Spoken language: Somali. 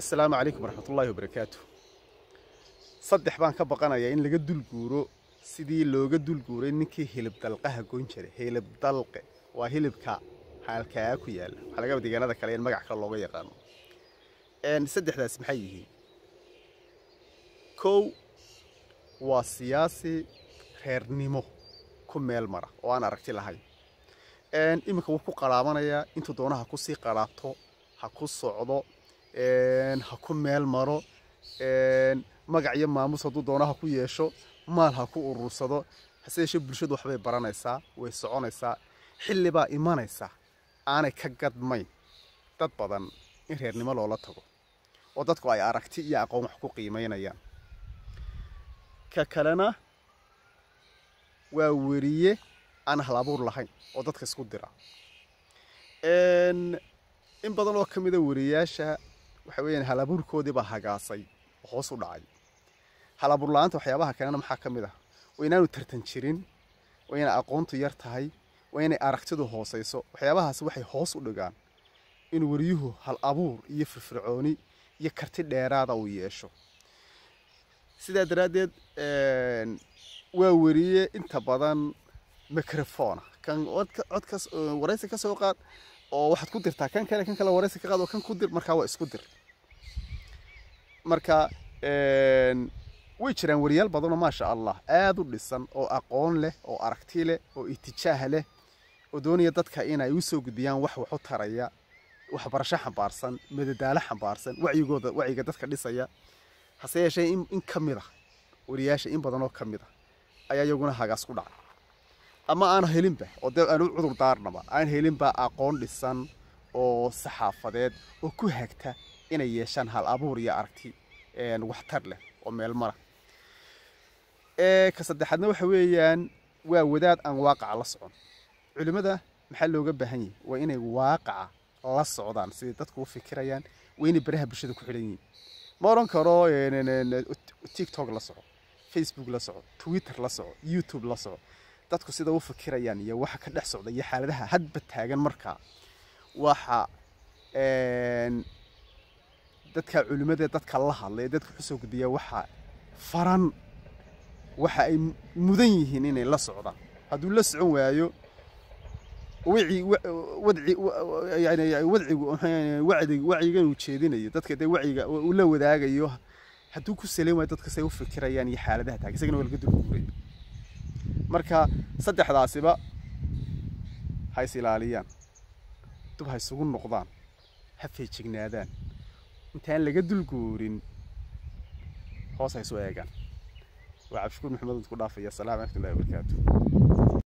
asalaamu calaykum waraxmatullaahi wabarakaatu saddex baan ka baqanayaa in laga dulguuro sidii looga dulguuray ninkii hilib dalqaha goyn jiray hilib dalqe waa hilibka halkaa ku yaalla waxaa laga deegaanada kale in magac kale looga yaqaano saddexdaas maxay yihiin kow waa siyaasi reernimo ku meel mara oo aan aragti lahayn imika wuu ku qaraabanayaa intuu doonaha kusii qaraabto ha ku socdo ha ku meel maro magac iyo maamus hadduu doona ha ku yeesho maal ha ku urursado hase yeeshee bulshadu waxbay baranaysaa way soconaysaa xilli baa imanaysa aanay ka gadmayn dad badan in reernimo loola tago oo dadku ay aragti iyo aqoon wax ku qiimaynayaan ka kalena waa weriye aan halabuur lahayn oo dadka isku dira in badan oo ka mida weriyaasha waxa weyaan baa hagaasay hoos u dhacay halabuur la aanta waxyaabaha kalena maxaa ka mid ah waa inaanu tartan jirin waa inay aqoontu yar tahay waa inay aragtidu hoosayso waxyaabahaas waxay hoos u dhigaan inuu weriyuhu hal abuur iyo firfircooni iyo karti dheeraada ah uu yeesho sidaa daraaddeed waa weriye inta badan microfona ah. kan codkaas waraysi ka soo qaad oo waxaad ku dirtaa kan kale kan kale waraysi ka qaad oo kan ku dir markaa waa isku dir marka way jiraan wariyaal badanoo maasha allah aada u dhisan oo aqoon leh oo aragti leh oo itijaah leh oo doonaya dadka inay u soo gudbiyaan wax waxu taraya waxbarasho xambaarsan madadaalo xambaarsan wayigooda wacyiga dadka dhisaya hase yeeshee in in ka mid ah wariyaasha in badanoo ka mid ah ayaa iyaguna hagaas ku dhacay ama aan helinba oo dee cudur daarnaba aan helinba aqoon dhisan oo saxaafadeed oo ku hagta inay yeeshaan hal abuur iyo aragti waxtar leh oo meel mara ka saddexaadna waxa weeyaan waa wadaad aan waaqaca la socon culimmada maxaa looga baahan yahi waa inay waaqaca la socdaan siday dadku u fikirayaan waa inay baraha bulshada ku xidhan yihiin ma odhan karo tiktok la soco facebook la soco twitter la soco youtube la soco dadku sida u fikirayaan iyo waxa ka dhex socda iyo xaaladaha hadba taagan markaa waxa dadka culimmada dadka la hadlaya dadka xusoo gudbiya waxa faran waxa ay mudan yihiin inay la socdaan hadduu la socon waayo wacyigan uu jeedinayo dadka dee wacyiga uu la wadaagayo hadduu ku saleyn waayo dadka say u fikirayaan iyo xaaladaha taagan isagana waa laga dulguurayo marka saddexdaasiba hays ilaaliyaan dub ha isugu noqdaan ha feejignaadaan intaan laga dulguurin hoos ha isu eegaan waa cabdishukuur maxamed ku dhaafaya assalaamu calaykum warahmatullahi wabarakaatu